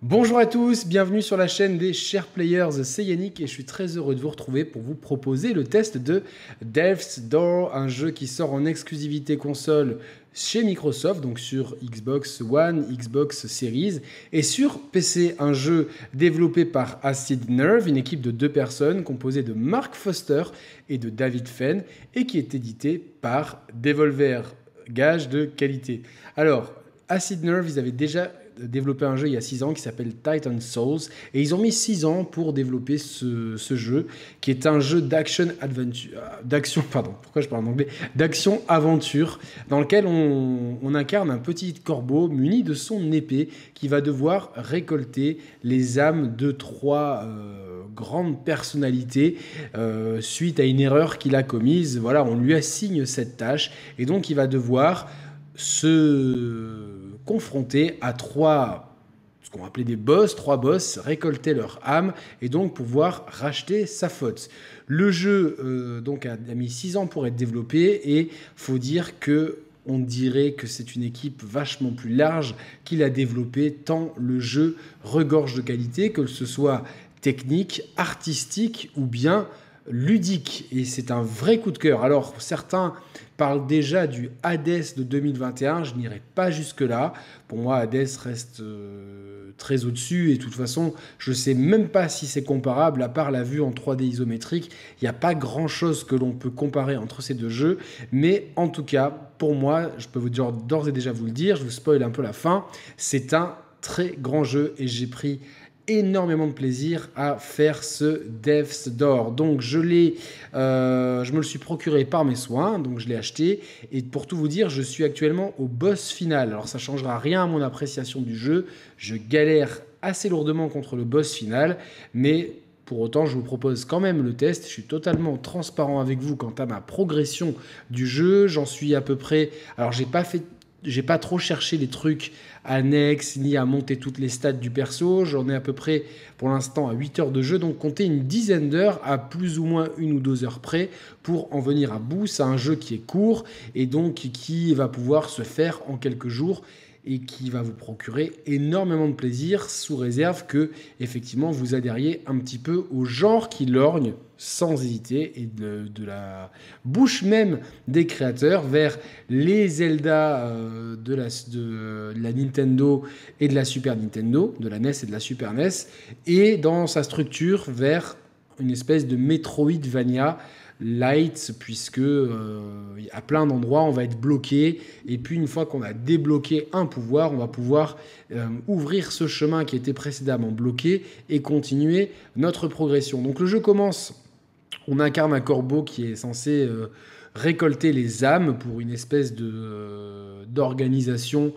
Bonjour à tous, bienvenue sur la chaîne des chers players, c'est Yannick et je suis très heureux de vous retrouver pour vous proposer le test de Death's Door, un jeu qui sort en exclusivité console chez Microsoft, donc sur Xbox One, Xbox Series, et sur PC, un jeu développé par Acid Nerve, une équipe de deux personnes composée de Mark Foster et de David Fenn, et qui est édité par Devolver, gage de qualité. Alors, Acid Nerve, ils avaient déjà développé un jeu il y a 6 ans qui s'appelle Titan Souls. Et ils ont mis 6 ans pour développer ce, jeu, qui est un jeu d'action adventure. Euh, d'action, pardon, pourquoi je parle en anglais D'action aventure, dans lequel on, incarne un petit corbeau muni de son épée qui va devoir récolter les âmes de trois euh, grandes personnalités euh, suite à une erreur qu'il a commise. Voilà, on lui assigne cette tâche. Et donc, il va devoir se confronté à trois ce qu'on appelait des boss, trois boss, récolter leur âme et donc pouvoir racheter sa faute. Le jeu euh, donc a, mis six ans pour être développé et faut dire que on dirait que c'est une équipe vachement plus large qu'il a développé tant le jeu regorge de qualité, que ce soit technique, artistique ou bien ludique. Et c'est un vrai coup de cœur. Alors certains parle déjà du Hades de 2021. Je n'irai pas jusque-là. Pour moi, Hades reste euh, très au-dessus. Et de toute façon, je ne sais même pas si c'est comparable, à part la vue en 3D isométrique. Il n'y a pas grand-chose que l'on peut comparer entre ces deux jeux. Mais en tout cas, pour moi, je peux vous dire d'ores et déjà vous le dire, je vous spoil un peu la fin. C'est un très grand jeu et j'ai pris énormément de plaisir à faire ce Devs d'or, Donc je l'ai, euh, je me le suis procuré par mes soins, donc je l'ai acheté. Et pour tout vous dire, je suis actuellement au boss final. Alors ça changera rien à mon appréciation du jeu. Je galère assez lourdement contre le boss final, mais pour autant, je vous propose quand même le test. Je suis totalement transparent avec vous quant à ma progression du jeu. J'en suis à peu près. Alors, j'ai pas fait j'ai pas trop cherché les trucs annexes ni à monter toutes les stats du perso. J'en ai à peu près pour l'instant à 8 heures de jeu, donc compter une dizaine d'heures à plus ou moins une ou deux heures près pour en venir à bout. C'est un jeu qui est court et donc qui va pouvoir se faire en quelques jours et qui va vous procurer énormément de plaisir sous réserve que effectivement vous adhériez un petit peu au genre qui lorgne sans hésiter et de, la bouche même des créateurs vers les Zelda euh, de, la, de la Nintendo et de la Super Nintendo, de la NES et de la Super NES, et dans sa structure vers une espèce de Metroidvania light, puisque à euh, plein d'endroits, on va être bloqué. Et puis, une fois qu'on a débloqué un pouvoir, on va pouvoir euh, ouvrir ce chemin qui était précédemment bloqué et continuer notre progression. Donc, le jeu commence. On incarne un corbeau qui est censé euh, récolter les âmes pour une espèce de, d'organisation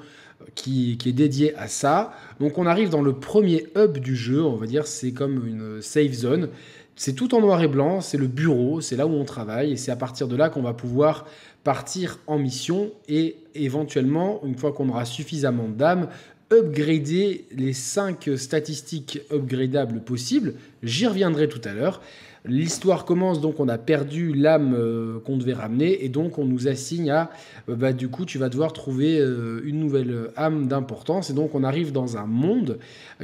qui, est dédiée à ça. Donc on arrive dans le premier hub du jeu, on va dire, c'est comme une safe zone. C'est tout en noir et blanc, c'est le bureau, c'est là où on travaille, et c'est à partir de là qu'on va pouvoir partir en mission et éventuellement, une fois qu'on aura suffisamment d'âmes, upgrader les 5 statistiques upgradables possibles. J'y reviendrai tout à l'heure. L'histoire commence, donc on a perdu l'âme euh, qu'on devait ramener, et donc on nous assigne à, euh, bah, du coup, tu vas devoir trouver euh, une nouvelle âme d'importance, et donc on arrive dans un monde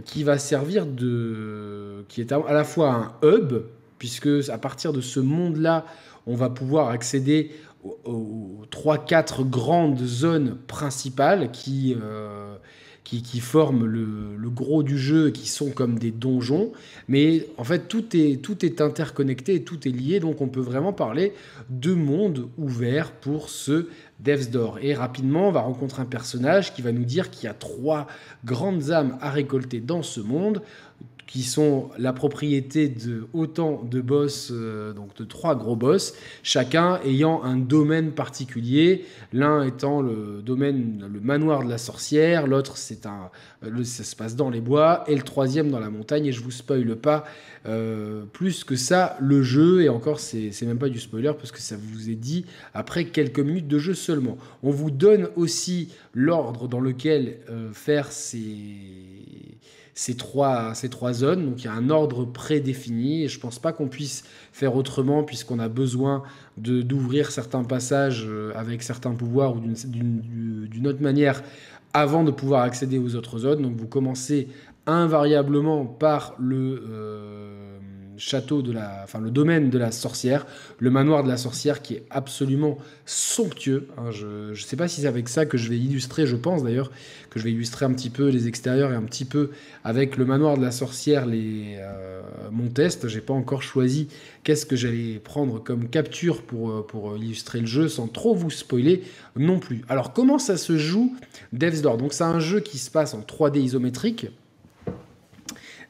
qui va servir de qui est à, la fois un hub, puisque à partir de ce monde-là, on va pouvoir accéder aux, 3-4 grandes zones principales qui, euh, forment le, gros du jeu, qui sont comme des donjons. Mais en fait, tout est, tout est interconnecté et tout est lié, donc on peut vraiment parler de monde ouvert pour ce Devs Door. Et rapidement, on va rencontrer un personnage qui va nous dire qu'il y a trois grandes âmes à récolter dans ce monde qui sont la propriété de autant de boss, euh, donc de trois gros boss, chacun ayant un domaine particulier, l'un étant le domaine, le manoir de la sorcière, l'autre c'est un, ça se passe dans les bois, et le troisième dans la montagne, et je vous spoile pas euh, plus que ça le jeu, et encore c'est, c'est même pas du spoiler, parce que ça vous est dit après quelques minutes de jeu seulement. On vous donne aussi l'ordre dans lequel euh, faire ces ces trois, ces trois zones. Donc il y a un ordre prédéfini et je pense pas qu'on puisse faire autrement puisqu'on a besoin d'ouvrir certains passages euh, avec certains pouvoirs ou d'une autre manière avant de pouvoir accéder aux autres zones. Donc vous commencez invariablement par le... Euh, château de la, enfin le domaine de la sorcière, le manoir de la sorcière qui est absolument somptueux. Hein. je ne sais pas si c'est avec ça que je vais illustrer, je pense d'ailleurs que je vais illustrer un petit peu les extérieurs et un petit peu avec le manoir de la sorcière les euh, mon test. J'ai pas encore choisi qu'est-ce que j'allais prendre comme capture pour euh, pour euh, illustrer le jeu sans trop vous spoiler non plus. Alors comment ça se joue Death's Donc c'est un jeu qui se passe en 3D isométrique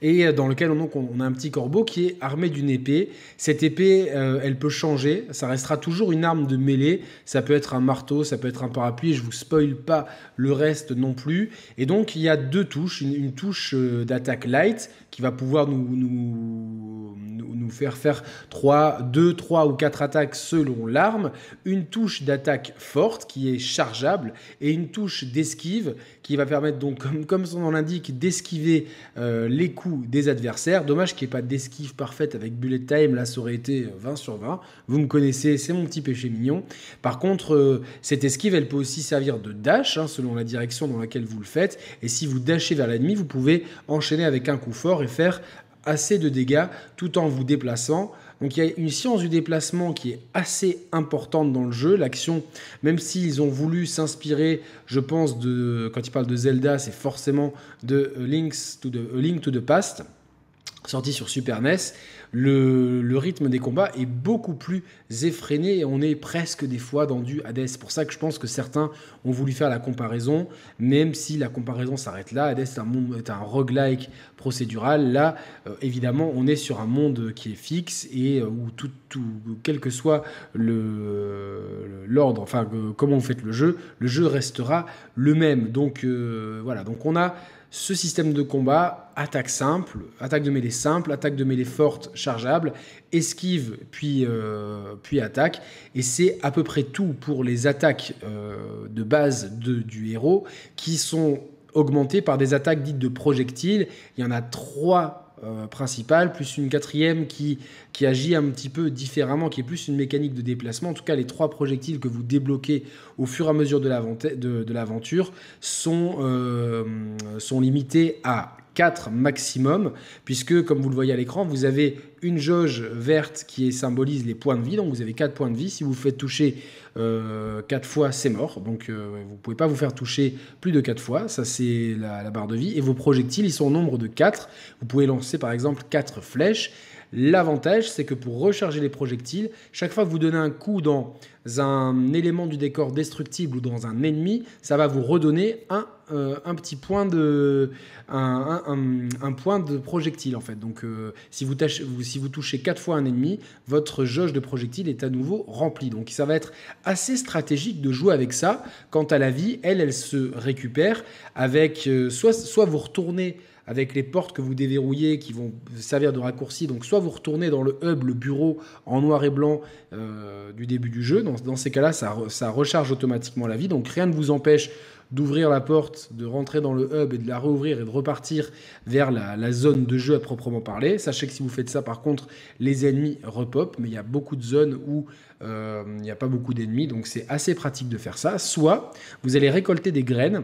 et euh, dans lequel on, on a un petit corbeau qui est armé d'une épée. Cette épée, euh, elle peut changer, ça restera toujours une arme de mêlée, ça peut être un marteau, ça peut être un parapluie, je vous spoil pas le reste non plus. Et donc il y a deux touches, une touche euh, d'attaque light, qui va pouvoir nous, nous, faire faire 3, 2, 3 ou 4 attaques selon l'arme, une touche d'attaque forte qui est chargeable et une touche d'esquive qui va permettre donc, comme, comme son nom l'indique, d'esquiver euh, les coups des adversaires. Dommage qu'il n'y ait pas d'esquive parfaite avec Bullet Time, là ça aurait été 20 euh, sur 20. Vous me connaissez, c'est mon petit péché mignon. Par contre, euh, cette esquive, elle peut aussi servir de dash, hein, selon la direction dans laquelle vous le faites. Et si vous dashez vers l'ennemi, vous pouvez enchaîner avec un coup fort faire assez de dégâts tout en vous déplaçant. Donc il y a une science du déplacement qui est assez importante dans le jeu. L'action, même s'ils ont voulu s'inspirer, je pense, de quand ils parlent de Zelda, c'est forcément de Link's to the, Link to the Past, sorti sur Super NES le, rythme des combats est beaucoup plus effréné et on est presque des fois dans du Hades. C'est pour ça que je pense que certains ont voulu faire la comparaison, même si la comparaison s'arrête là. Hades est un, monde, est roguelike procédural. Là, euh, évidemment, on est sur un monde qui est fixe et euh, où tout, quel que soit l'ordre, enfin, euh, comment vous faites le jeu, le jeu restera le même. Donc, voilà. Donc, on a ce système de combat, attaque simple, attaque de mêlée simple, attaque de mêlée forte, chargeable, esquive, puis, euh, puis attaque. Et c'est à peu près tout pour les attaques euh, de base du héros qui sont augmentées par des attaques dites de projectiles. Il y en a trois euh, principal, plus une quatrième qui, qui agit un petit peu différemment, qui est plus une mécanique de déplacement. En tout cas, les trois projectiles que vous débloquez au fur et à mesure de l'aventure sont, euh, sont limités à 4 maximum, puisque comme vous le voyez à l'écran, vous avez une jauge verte qui symbolise les points de vie, donc vous avez 4 points de vie. Si vous, faites toucher euh, quatre 4 fois, c'est mort, donc euh, vous ne pouvez pas vous faire toucher plus de 4 fois, ça c'est la, la barre de vie, et vos projectiles, ils sont au nombre de 4. Vous pouvez lancer par exemple 4 flèches, L'avantage, c'est que pour recharger les projectiles, chaque fois que vous donnez un coup dans un élément du décor destructible ou dans un ennemi, ça va vous redonner un, euh, petit point de, un, point de projectile en fait. Donc euh, si, vous touchez quatre fois un ennemi, votre jauge de projectile est à nouveau remplie. Donc ça va être assez stratégique de jouer avec ça. Quant à la vie, elle, elle se récupère avec euh, soit, soit vous retournez avec les portes que vous déverrouillez qui vont servir de raccourci. Donc soit vous retournez dans le hub, le bureau en noir et blanc euh, du début du jeu. Dans, ces cas-là, ça, recharge automatiquement la vie. Donc rien ne vous empêche d'ouvrir la porte, de rentrer dans le hub et de la rouvrir et de repartir vers la, zone de jeu à proprement parler. Sachez que si vous faites ça, par contre, les ennemis repopent, mais il y a beaucoup de zones où euh, il n'y a pas beaucoup d'ennemis, donc c'est assez pratique de faire ça. Soit vous allez récolter des graines.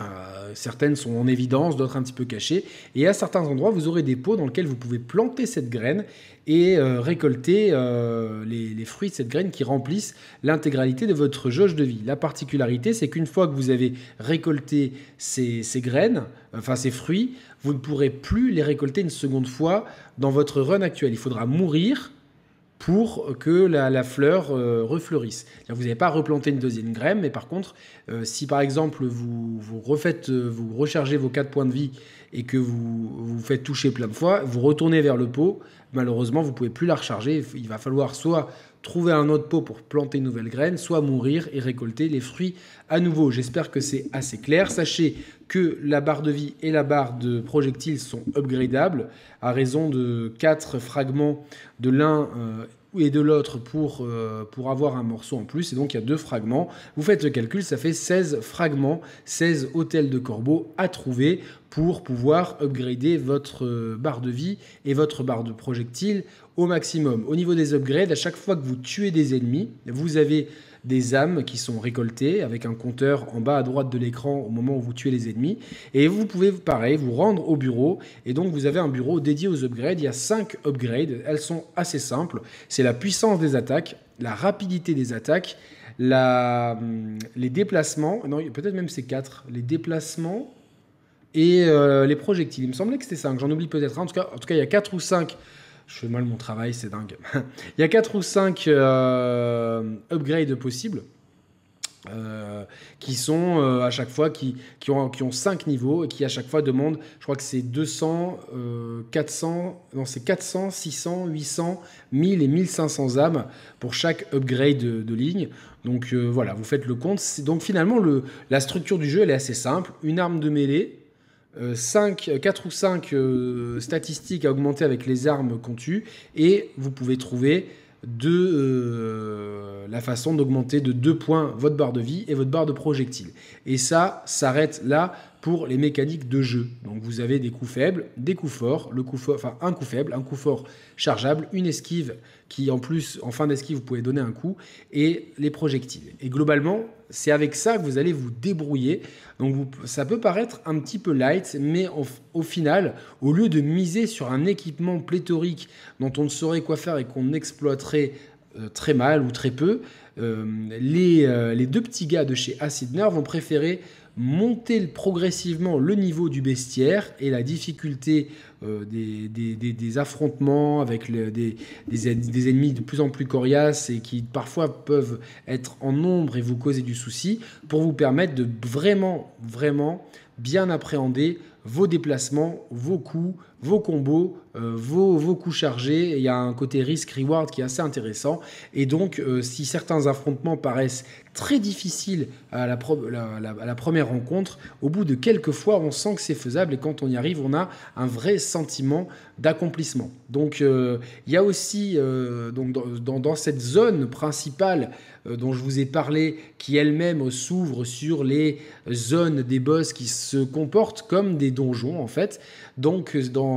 Euh, certaines sont en évidence, d'autres un petit peu cachées. Et à certains endroits, vous aurez des pots dans lesquels vous pouvez planter cette graine et euh, récolter euh, les, fruits de cette graine qui remplissent l'intégralité de votre jauge de vie. La particularité, c'est qu'une fois que vous avez récolté ces, ces graines, enfin ces fruits, vous ne pourrez plus les récolter une seconde fois dans votre run actuel. Il faudra mourir pour que la, fleur euh, refleurisse. Vous n'avez pas replanté une deuxième graine, mais par contre, euh, si par exemple vous, vous, refaites, euh, vous rechargez vos 4 points de vie et que vous vous faites toucher plein de fois, vous retournez vers le pot, malheureusement vous ne pouvez plus la recharger. Il va falloir soit trouver un autre pot pour planter une nouvelle graine, soit mourir et récolter les fruits à nouveau. J'espère que c'est assez clair. Sachez que la barre de vie et la barre de projectiles sont upgradables à raison de 4 fragments de l'un euh, et de l'autre pour, euh, pour avoir un morceau en plus. Et donc il y a deux fragments. Vous faites le calcul, ça fait 16 fragments, 16 hôtels de corbeaux à trouver pour pouvoir upgrader votre euh, barre de vie et votre barre de projectile au maximum. Au niveau des upgrades, à chaque fois que vous tuez des ennemis, vous avez des âmes qui sont récoltées avec un compteur en bas à droite de l'écran au moment où vous tuez les ennemis. Et vous pouvez, pareil, vous rendre au bureau. Et donc, vous avez un bureau dédié aux upgrades. Il y a 5 upgrades. Elles sont assez simples. C'est la puissance des attaques, la rapidité des attaques, la, hum, les déplacements. Non, peut-être même ces quatre. Les déplacements et euh, les projectiles. Il me semblait que c'était 5, j'en oublie peut-être En tout, cas, en tout cas, il y a 4 ou 5. Je fais mal mon travail, c'est dingue. il y a 4 ou 5 euh, upgrades possibles. Euh, qui sont euh, à chaque fois qui, qui, ont, qui ont 5 niveaux et qui à chaque fois demandent, je crois que c'est 200, 400, non c'est 400, 600, 800, 1000 et 1500 âmes pour chaque upgrade de, ligne. Donc voilà, vous faites le compte. Donc finalement, le, la structure du jeu elle est assez simple. Une arme de mêlée, 5, euh, 4 euh, ou 5 euh, statistiques à augmenter avec les armes qu'on tue, et vous pouvez trouver la façon d'augmenter de 2 points votre barre de vie et votre barre de projectile. Et ça s'arrête là pour les mécaniques de jeu. Donc vous avez des coups faibles, des coups forts, le coup fort, enfin un coup faible, un coup fort chargeable, une esquive qui en plus en fin d'esquive vous pouvez donner un coup et les projectiles. Et globalement, c'est avec ça que vous allez vous débrouiller. Donc ça peut paraître un petit peu light, mais au final, au lieu de miser sur un équipement pléthorique dont on ne saurait quoi faire et qu'on exploiterait euh, très mal ou très peu, euh, euh, les, deux petits gars de chez Acidner vont préférer monter progressivement le niveau du bestiaire et la difficulté des, affrontements avec des, ennemis de plus en plus coriaces et qui parfois peuvent être en nombre et vous causer du souci pour vous permettre de vraiment, vraiment bien appréhender vos déplacements, vos coups, vos combos, euh, vos, vos, coups chargés. Il y a un côté risk-reward qui est assez intéressant. Et donc, euh, si certains affrontements paraissent très difficiles à la, première rencontre, au bout de quelques fois, on sent que c'est faisable. Et quand on y arrive, on a un vrai sentiment d'accomplissement. Donc, euh, il y a aussi, donc, dans, dans, cette zone principale dont je vous ai parlé, qui elle-même s'ouvre sur les zones des boss qui se comportent comme des donjons, en fait. Donc, dans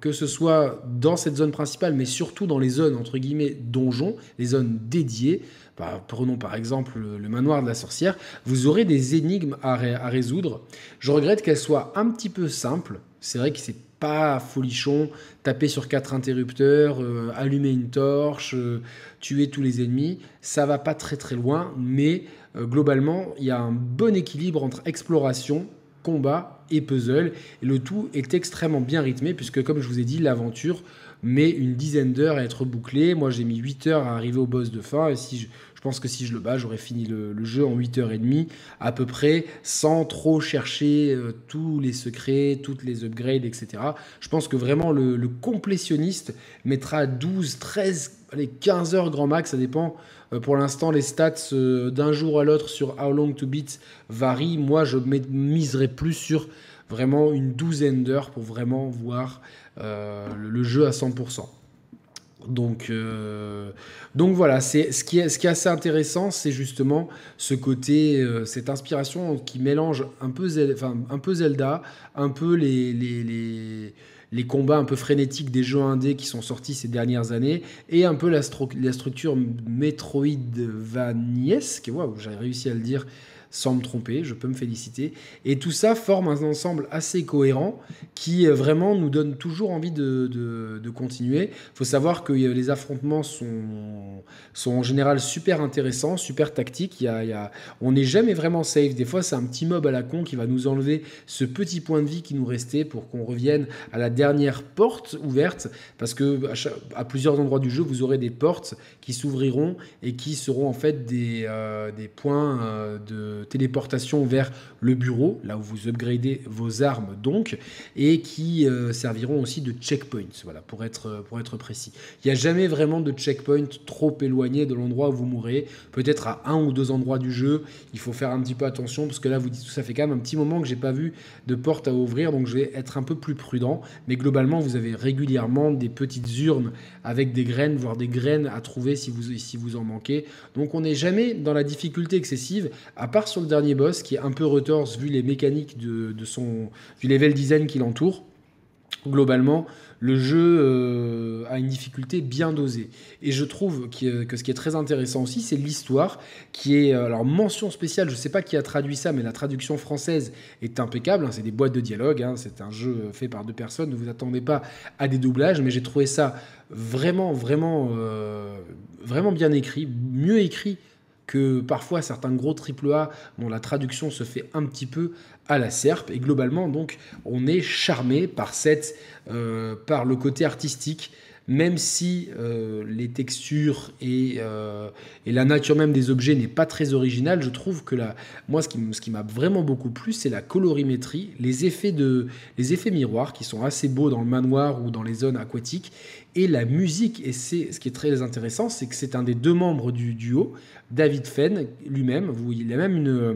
que ce soit dans cette zone principale, mais surtout dans les zones entre guillemets donjons, les zones dédiées, bah, prenons par exemple le manoir de la sorcière, vous aurez des énigmes à, résoudre. Je regrette qu'elles soient un petit peu simples. C'est vrai que c'est pas folichon, taper sur quatre interrupteurs, euh, allumer une torche, euh, tuer tous les ennemis, ça va pas très très loin, mais euh, globalement, il y a un bon équilibre entre exploration, combat et puzzle. Et le tout est extrêmement bien rythmé puisque, comme je vous ai dit, l'aventure mais une dizaine d'heures à être bouclé. Moi, j'ai mis 8 heures à arriver au boss de fin, et si je, pense que si je le bats, j'aurais fini le, jeu en 8h30 à peu près, sans trop chercher euh, tous les secrets, toutes les upgrades, etc. Je pense que vraiment le, le complétionniste mettra 12, 13, allez, 15 heures grand max, ça dépend. Euh, pour l'instant, les stats euh, d'un jour à l'autre sur How Long to Beat varient. Moi, je miserais plus sur vraiment une douzaine d'heures pour vraiment voir euh, le, jeu à 100%. Donc, euh, donc voilà, c'est ce qui est ce qui est assez intéressant, c'est justement ce côté, euh, cette inspiration qui mélange un peu, Zelda, un peu les, les, combats un peu frénétiques des jeux indés qui sont sortis ces dernières années, et un peu la, la structure Metroidvaniesque, wow, j'ai réussi à le dire, sans me tromper, je peux me féliciter. Et tout ça forme un ensemble assez cohérent qui euh, vraiment nous donne toujours envie de, de, continuer. Il faut savoir que euh, les affrontements sont, sont en général super intéressants, super tactiques. Il y a, on n'est jamais vraiment safe. Des fois, c'est un petit mob à la con qui va nous enlever ce petit point de vie qui nous restait pour qu'on revienne à la dernière porte ouverte. Parce que à, plusieurs endroits du jeu, vous aurez des portes qui s'ouvriront et qui seront en fait des, euh, des points de euh, téléportation vers le bureau, là où vous upgradez vos armes donc, et qui euh, serviront aussi de checkpoints, voilà, pour être, euh, pour être précis. Il n'y a jamais vraiment de checkpoint trop éloigné de l'endroit où vous mourrez, peut-être à un ou deux endroits du jeu, il faut faire un petit peu attention, parce que là, vous dites, ça fait quand même un petit moment que j'ai pas vu de porte à ouvrir, donc je vais être un peu plus prudent, mais globalement, vous avez régulièrement des petites urnes avec des graines, voire des graines à trouver si vous, si vous en manquez, donc on n'est jamais dans la difficulté excessive, à part sur le dernier boss, qui est un peu retorse vu les mécaniques de, son. du level design qui l'entoure. Globalement, le jeu euh, a une difficulté bien dosée. Et je trouve euh, que, ce qui est très intéressant aussi, c'est l'histoire qui est, euh, alors mention spéciale, je ne sais pas qui a traduit ça, mais la traduction française est impeccable, hein. c'est des boîtes de dialogue, hein. c'est un jeu fait par deux personnes, ne vous attendez pas à des doublages, mais j'ai trouvé ça vraiment, vraiment, vraiment bien écrit, mieux écrit que parfois certains gros AAA dont la traduction se fait un petit peu à la serpe. Et globalement, donc, on est charmé par, cette, euh, par le côté artistique même si euh, les textures euh, et, la nature même des objets n'est pas très originale, je trouve que la, moi, ce qui, ce qui m'a vraiment beaucoup plu, c'est la colorimétrie, les effets, de, les effets miroirs qui sont assez beaux dans le manoir ou dans les zones aquatiques et la musique. Et c'est ce qui est très intéressant, c'est que c'est un des deux membres du duo, David Fenn lui-même. Il a même une euh,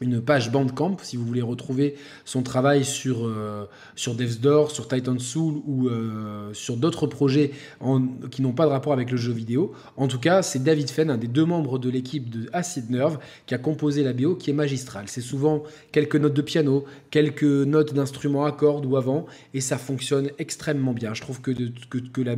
une page Bandcamp si vous voulez retrouver son travail sur, euh, sur Death's sur Titan Soul ou euh, sur d'autres projets en, qui n'ont pas de rapport avec le jeu vidéo. En tout cas, c'est David Fenn, un des deux membres de l'équipe de Acid Nerve, qui a composé la BO qui est magistrale. C'est souvent quelques notes de piano, quelques notes d'instruments à cordes ou avant, et ça fonctionne extrêmement bien. Je trouve que, que, la,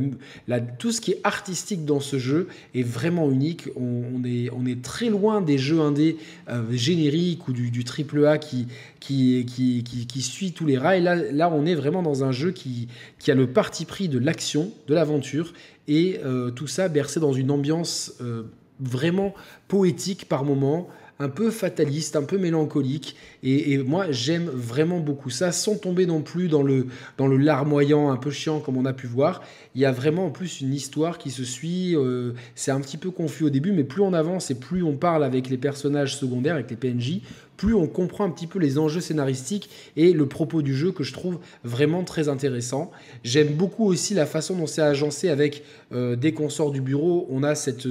tout ce qui est artistique dans ce jeu est vraiment unique. On, est, on est très loin des jeux indés euh, génériques du, triple A qui qui, qui, qui, suit tous les rails. Là, là, on est vraiment dans un jeu qui, qui a le parti pris de l'action, de l'aventure, et euh, tout ça bercé dans une ambiance euh, vraiment poétique par moments un peu fataliste, un peu mélancolique. Et, moi, j'aime vraiment beaucoup ça, sans tomber non plus dans le, dans le larmoyant un peu chiant comme on a pu voir. Il y a vraiment en plus une histoire qui se suit. Euh, c'est un petit peu confus au début, mais plus on avance et plus on parle avec les personnages secondaires, avec les PNJ, plus on comprend un petit peu les enjeux scénaristiques et le propos du jeu que je trouve vraiment très intéressant. J'aime beaucoup aussi la façon dont c'est agencé avec, euh, dès qu'on sort du bureau, on a cette,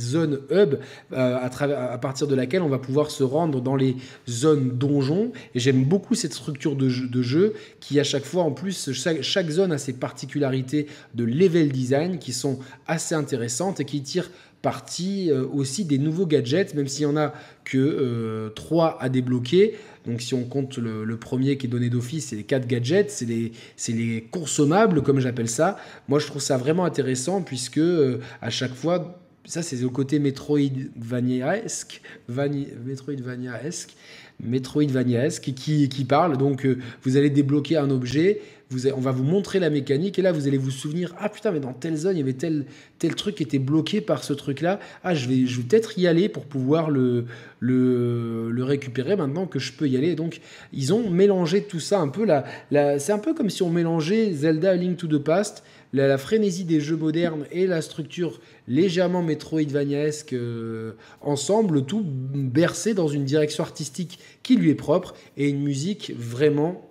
zone hub euh, à, partir de laquelle on va pouvoir se rendre dans les zones donjons. Et j'aime beaucoup cette structure de jeu, qui à chaque fois, en plus, chaque zone a ses particularités de level design qui sont assez intéressantes et qui tirent partie euh, aussi des nouveaux gadgets, même s'il y en a que euh, trois 3 à débloquer. Donc si on compte le, premier qui est donné d'office, c'est les 4 gadgets, c'est les, les, consommables comme j'appelle ça. Moi je trouve ça vraiment intéressant puisque euh, à chaque fois, ça c'est au côté Metroidvaniaesque, esque esque Metroidvaniaesque qui, qui parle. Donc, euh, vous allez débloquer un objet, vous, on va vous montrer la mécanique et là, vous allez vous souvenir Ah putain, mais dans telle zone, il y avait tel, tel truc qui était bloqué par ce truc-là. Ah, je vais, je vais peut-être y aller pour pouvoir le, le, récupérer maintenant que je peux y aller. Donc, ils ont mélangé tout ça un peu. La, C'est un peu comme si on mélangeait Zelda Link to the Past la, frénésie des jeux modernes et la structure légèrement Metroidvaniaesque euh, ensemble, tout bercé dans une direction artistique qui lui est propre et une musique vraiment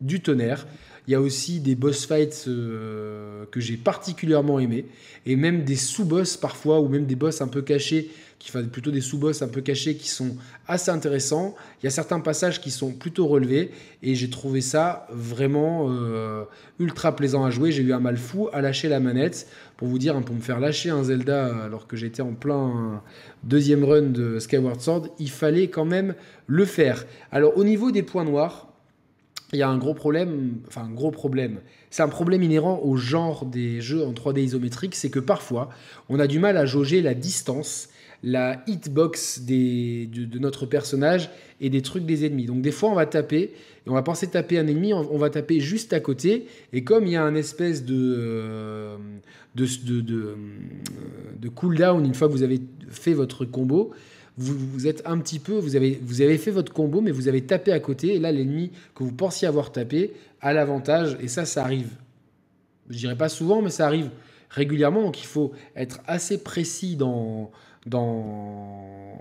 du tonnerre il y a aussi des boss fights euh, que j'ai particulièrement aimés. et même des sous-boss parfois, ou même des boss un peu cachés, qui, font plutôt des sous-boss un peu cachés qui sont assez intéressants. Il y a certains passages qui sont plutôt relevés, et j'ai trouvé ça vraiment euh, ultra plaisant à jouer. J'ai eu un mal fou à lâcher la manette, pour vous dire, hein, pour me faire lâcher un Zelda alors que j'étais en plein deuxième run de Skyward Sword, il fallait quand même le faire. Alors au niveau des points noirs, il y a un gros problème, enfin un gros problème, c'est un problème inhérent au genre des jeux en 3D isométrique, c'est que parfois on a du mal à jauger la distance, la hitbox des, de, notre personnage et des trucs des ennemis. Donc des fois on va taper, et on va penser taper un ennemi, on, va taper juste à côté, et comme il y a un espèce de, euh, de, euh, de cooldown une fois que vous avez fait votre combo, vous, êtes un petit peu, vous avez, vous avez fait votre combo, mais vous avez tapé à côté, et là, l'ennemi que vous pensiez avoir tapé a l'avantage, et ça, ça arrive. Je dirais pas souvent, mais ça arrive régulièrement, donc il faut être assez précis dans, dans,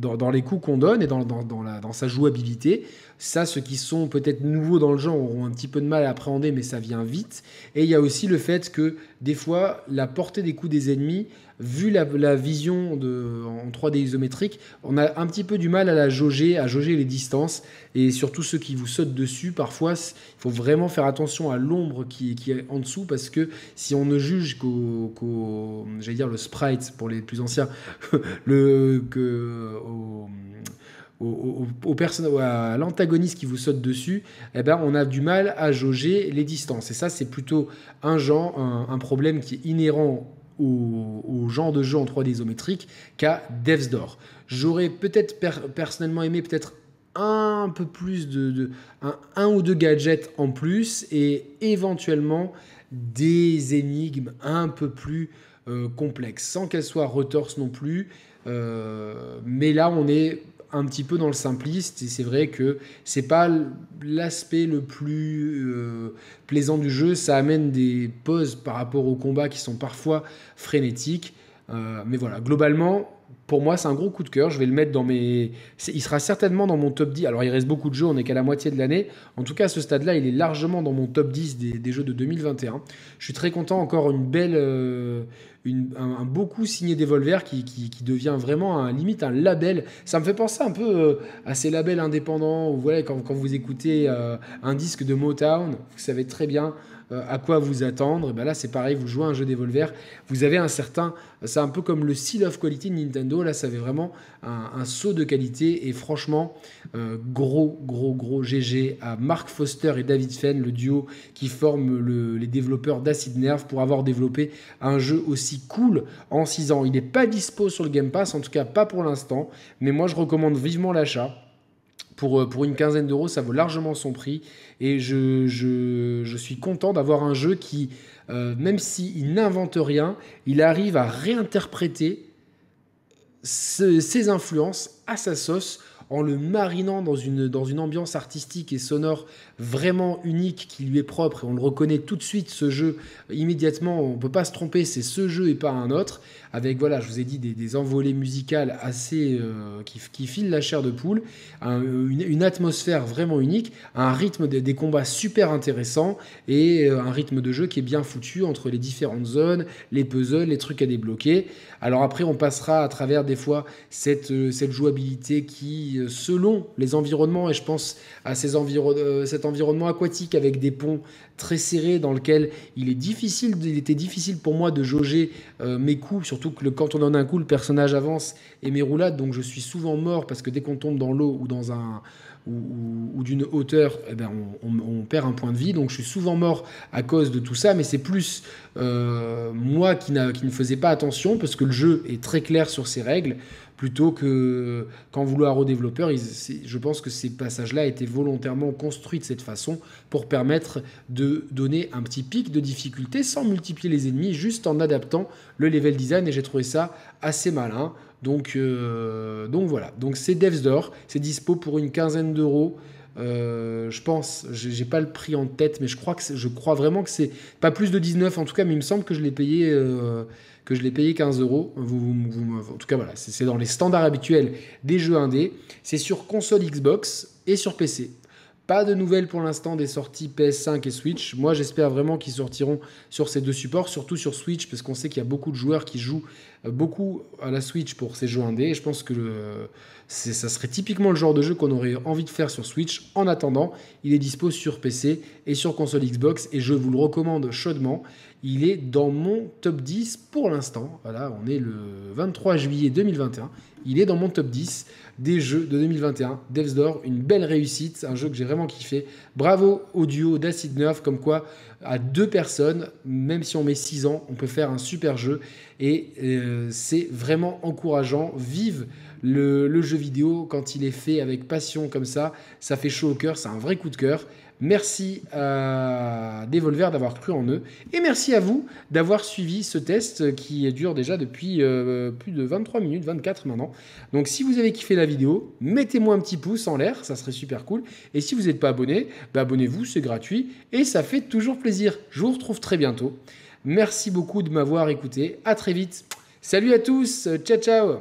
dans, les coups qu'on donne et dans, la, dans sa jouabilité. Ça, ceux qui sont peut-être nouveaux dans le genre auront un petit peu de mal à appréhender, mais ça vient vite. Et il y a aussi le fait que des fois, la portée des coups des ennemis vu la, vision de, en 3D isométrique, on a un petit peu du mal à la jauger, à jauger les distances. Et surtout ceux qui vous sautent dessus, parfois, il faut vraiment faire attention à l'ombre qui, est en dessous, parce que si on ne juge qu'au, j'allais dire le sprite pour les plus anciens, le, que, au, au, à l'antagoniste qui vous saute dessus, eh ben, on a du mal à jauger les distances. Et ça, c'est plutôt un genre, un, problème qui est inhérent au, genre de jeu en 3D isométrique qu'à Devs J'aurais peut-être personnellement aimé peut-être un peu plus de, un, ou deux gadgets en plus et éventuellement des énigmes un peu plus euh, complexes sans qu'elles soient retorses non plus. Euh, mais là, on est un petit peu dans le simpliste. Et c'est vrai que c'est pas l'aspect le plus euh, plaisant du jeu. Ça amène des pauses par rapport aux combats qui sont parfois frénétiques. Euh, mais voilà, globalement, pour moi, c'est un gros coup de cœur. Je vais le mettre dans mes. Il sera certainement dans mon top 10. Alors, il reste beaucoup de jeux, on n'est qu'à la moitié de l'année. En tout cas, à ce stade-là, il est largement dans mon top 10 des, jeux de 2021. Je suis très content. Encore une belle. Euh, un, beaucoup signé Devolver qui, qui, devient vraiment un, limite un label. Ça me fait penser un peu euh, à ces labels indépendants voilà, quand vous écoutez un disque de Motown, vous savez très bien. Euh, à quoi vous attendre. Et eh ben là, c'est pareil, vous jouez à un jeu d'Evolver, vous avez un certain. C'est un peu comme le seal of quality de Nintendo. Là, ça avait vraiment un, saut de qualité. Et franchement, euh, gros, gros, gros GG à Mark Foster et David Fenn, le duo qui forme les développeurs d'Acid Nerve, pour avoir développé un jeu aussi cool en 6 ans. Il n'est pas dispo sur le Game Pass, en tout cas pas pour l'instant. Mais moi, je recommande vivement l'achat. Euh, pour, une quinzaine d'euros, ça vaut largement son prix. Et je, suis content d'avoir un jeu qui, euh, même s'il n'invente rien, il arrive à réinterpréter ses influences à sa sauce en le marinant dans une, dans une ambiance artistique et sonore vraiment unique qui lui est propre. Et on le reconnaît tout de suite, ce jeu, immédiatement. On ne peut pas se tromper, c'est ce jeu et pas un autre. Avec, voilà, je vous ai dit, des, des envolées musicales assez. Euh, qui, qui, filent la chair de poule. une, atmosphère vraiment unique. Un rythme des combats super intéressant. Et euh, un rythme de jeu qui est bien foutu entre les différentes zones, les puzzles, les trucs à débloquer. Alors après, on passera à travers des fois cette, euh, cette jouabilité qui euh, selon les environnements, et je pense à euh, cet environnement aquatique avec des ponts très serrés dans lequel il, était difficile pour moi de jauger euh, mes coups, surtout que quand on en a un coup, le personnage avance et mes roulades, donc je suis souvent mort parce que dès qu'on tombe dans l'eau ou dans ou, d'une hauteur, eh ben, on, perd un point de vie. Donc je suis souvent mort à cause de tout ça, mais c'est plus moi qui ne faisais pas attention, parce que le jeu est très clair sur ses règles plutôt que quand vouloir aux développeurs. Ils, je pense que ces passages-là étaient volontairement construits de cette façon pour permettre de donner un petit pic de difficulté sans multiplier les ennemis, juste en adaptant le level design. Et j'ai trouvé ça assez malin. Donc, euh, voilà. Donc c'est Devs d'or, c'est dispo pour une quinzaine d'euros. Euh, je pense, j'ai pas le prix en tête, mais je crois que je crois vraiment que c'est pas plus de 19 en tout cas, mais il me semble que je l'ai payé. Euh, que je l'ai payé 15 euros. en tout cas, voilà, c'est dans les standards habituels des jeux indés. C'est sur console Xbox et sur PC. Pas de nouvelles pour l'instant des sorties PS5 et Switch. Moi, j'espère vraiment qu'ils sortiront sur ces deux supports, surtout sur Switch, parce qu'on sait qu'il y a beaucoup de joueurs qui jouent euh, beaucoup à la Switch pour ces jeux indés. Et je pense que le, ça serait typiquement le genre de jeu qu'on aurait envie de faire sur Switch. En attendant, il est dispo sur PC et sur console Xbox, et je vous le recommande chaudement. Il est dans mon top 10 pour l'instant. Voilà, on est le 23 juillet 2021. Il est dans mon top 10 des jeux de 2021. Devs une belle réussite, un jeu que j'ai vraiment kiffé. Bravo au duo d'Acid 9, comme quoi à deux personnes, même si on met 6 ans, on peut faire un super jeu. Et euh, c'est vraiment encourageant. Vive le jeu vidéo quand il est fait avec passion comme ça. Ça fait chaud au cœur, c'est un vrai coup de cœur. Merci à Devolver d'avoir cru en eux. Et merci à vous d'avoir suivi ce test qui dure déjà depuis euh, plus de 23 minutes, 24 maintenant. Donc si vous avez kiffé la vidéo, mettez-moi un petit pouce en l'air, ça serait super cool. Et si vous n'êtes pas abonné, bah, abonnez-vous, c'est gratuit. Et ça fait toujours plaisir. Je vous retrouve très bientôt. Merci beaucoup de m'avoir écouté. À très vite. Salut à tous. Ciao, ciao.